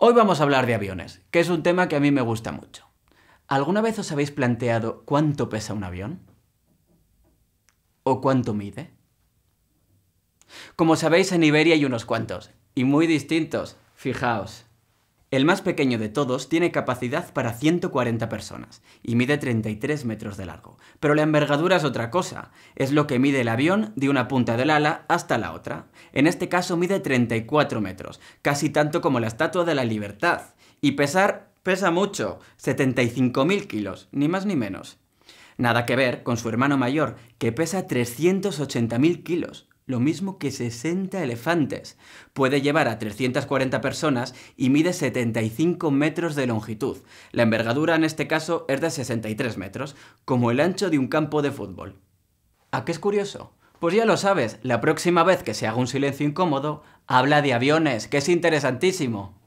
Hoy vamos a hablar de aviones, que es un tema que a mí me gusta mucho. ¿Alguna vez os habéis planteado cuánto pesa un avión? ¿O cuánto mide? Como sabéis, en Iberia hay unos cuantos, y muy distintos, fijaos. El más pequeño de todos tiene capacidad para 140 personas y mide 33 metros de largo. Pero la envergadura es otra cosa, es lo que mide el avión de una punta del ala hasta la otra. En este caso mide 34 metros, casi tanto como la Estatua de la Libertad. Y pesar, pesa mucho, 75.000 kilos, ni más ni menos. Nada que ver con su hermano mayor, que pesa 380.000 kilos lo mismo que 60 elefantes. Puede llevar a 340 personas y mide 75 metros de longitud. La envergadura en este caso es de 63 metros, como el ancho de un campo de fútbol. ¿A qué es curioso? Pues ya lo sabes, la próxima vez que se haga un silencio incómodo, habla de aviones, que es interesantísimo.